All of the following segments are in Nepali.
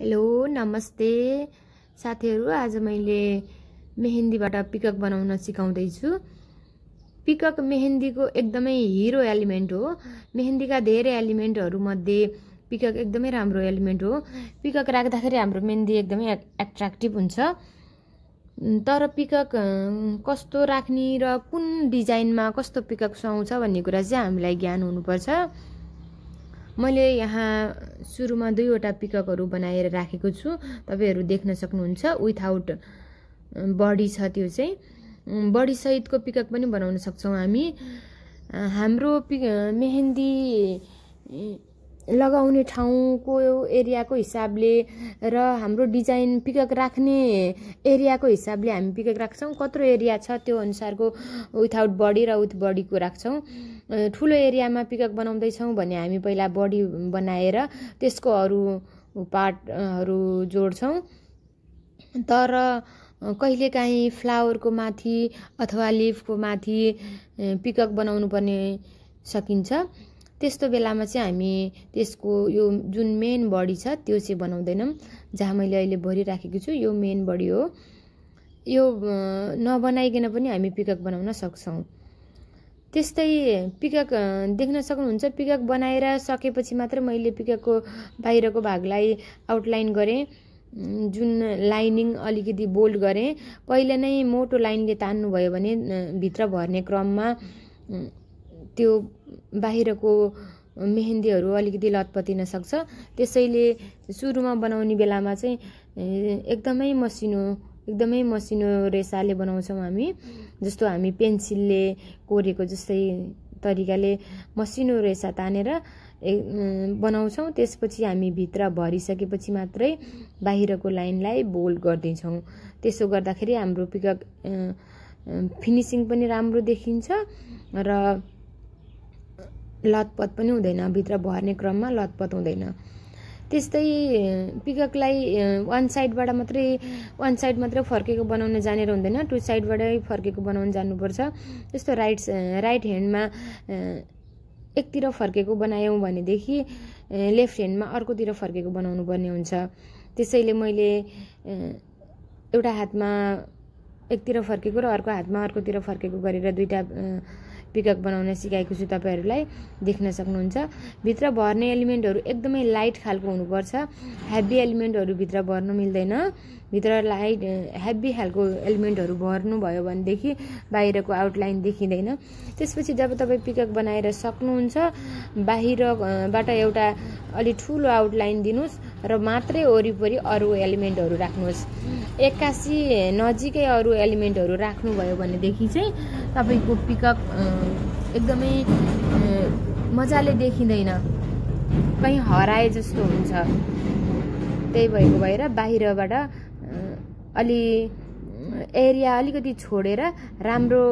हेलो नमस्ते साथीहरू आज मैले मेहेन्दीबाट पिकक बनाउन सिकाउँदैछु पिकक मेहेन्दीको एकदमै हिरो एलिमेन्ट हो मेहेन्दीका धेरै एलिमेन्टहरूमध्ये पिकक एकदमै राम्रो एलिमेन्ट हो पिकक राख्दाखेरि हाम्रो मेहेन्दी एकदमै एट्र्याक्टिभ हुन्छ तर पिकक कस्तो राख्ने र कुन डिजाइनमा कस्तो पिकक सुहाउँछ भन्ने कुरा चाहिँ हामीलाई ज्ञान हुनुपर्छ मैले यहाँ सुरुमा दुईवटा पिकअपहरू बनाएर राखेको छु तपाईँहरू देख्न सक्नुहुन्छ विथआउट बडी छ त्यो चाहिँ बडीसहितको पिकअप पनि बनाउन सक्छौँ हामी हाम्रो पिक मेहेन्दी लगाउने ठाउँको एरियाको हिसाबले र हाम्रो डिजाइन पिकअप राख्ने एरियाको हिसाबले हामी पिकअप राख्छौँ कत्रो एरिया छ त्यो अनुसारको विथआउट बडी र विथ बडीको राख्छौँ ठुलो एरियामा पिकअप बनाउँदैछौँ भने हामी पहिला बडी बनाएर त्यसको अरू पार्टहरू जोड्छौँ तर कहिलेकाहीँ फ्लावरको माथि अथवा लिफको माथि पिकअप बनाउनु पर्ने सकिन्छ त्यस्तो बेलामा चाहिँ हामी त्यसको यो जुन मेन बडी छ त्यो चाहिँ बनाउँदैनौँ जहाँ मैले अहिले भरिराखेको छु यो मेन बडी हो यो नबनाइकन पनि हामी पिकअप बनाउन सक्छौँ त्यस्तै पिकक देख्न सक्नुहुन्छ पिकक बनाएर सकेपछि मात्र मैले पिककको बाहिरको भागलाई आउटलाइन गरेँ जुन लाइनिङ अलिकति बोल्ड गरेँ पहिला नै मोटो लाइनले तान्नुभयो भने भित्र भर्ने क्रममा त्यो बाहिरको मेहेन्दीहरू अलिकति लतपतिन सक्छ त्यसैले सुरुमा बनाउने बेलामा चाहिँ एकदमै मसिनो एकदमै मसिनो रेसाले बनाउँछौँ हामी जस्तो हामी पेन्सिलले कोरेको जस्तै तरिकाले मसिनो रेसा तानेर बनाउँछौँ त्यसपछि हामी भित्र भरिसकेपछि मात्रै बाहिरको लाइनलाई बोल्ड गरिदिन्छौँ त्यसो गर्दाखेरि हाम्रो पिकक फिनिसिङ पनि राम्रो देखिन्छ र लतपत पनि हुँदैन भित्र भर्ने क्रममा लतपत हुँदैन त्यस्तै पिककलाई वान साइडबाट मात्रै वान साइड मात्रै फर्केको बनाउन जानेर हुँदैन टु साइडबाटै फर्केको बनाउन जानुपर्छ त्यस्तो राइट राइट ह्यान्डमा एकतिर फर्केको बनायौँ भनेदेखि लेफ्ट ह्यान्डमा अर्कोतिर फर्केको बनाउनु पर्ने हुन्छ त्यसैले मैले एउटा हातमा एकतिर फर्केको र अर्को हातमा अर्कोतिर फर्केको गरेर दुईवटा पिकक बनाउन सिकाएको छु तपाईँहरूलाई देख्न सक्नुहुन्छ भित्र भर्ने एलिमेन्टहरू एकदमै लाइट खालको हुनुपर्छ हेभी एलिमेन्टहरू भित्र भर्नु मिल्दैन भित्र लाइट हेभी खालको एलिमेन्टहरू भर्नुभयो भनेदेखि बाहिरको आउटलाइन देखिँदैन त्यसपछि जब तपाईँ पिकअप बनाएर सक्नुहुन्छ बाहिरबाट एउटा अलि ठुलो आउटलाइन दिनुहोस् र मात्रै वरिपरि अरू एलिमेन्टहरू राख्नुहोस् एक्कासी नजिकै अरू एलिमेन्टहरू राख्नुभयो भनेदेखि चाहिँ तपाईँको पिकअप एकदमै मजाले देखिँदैन कहीँ हराए जस्तो हुन्छ त्यही भएको भएर बाहिरबाट अलि एरिया अलिकति छोडेर राम्रो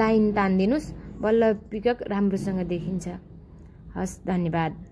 लाइन तानिदिनुहोस् बल्ल पिकअप राम्रोसँग देखिन्छ हस् धन्यवाद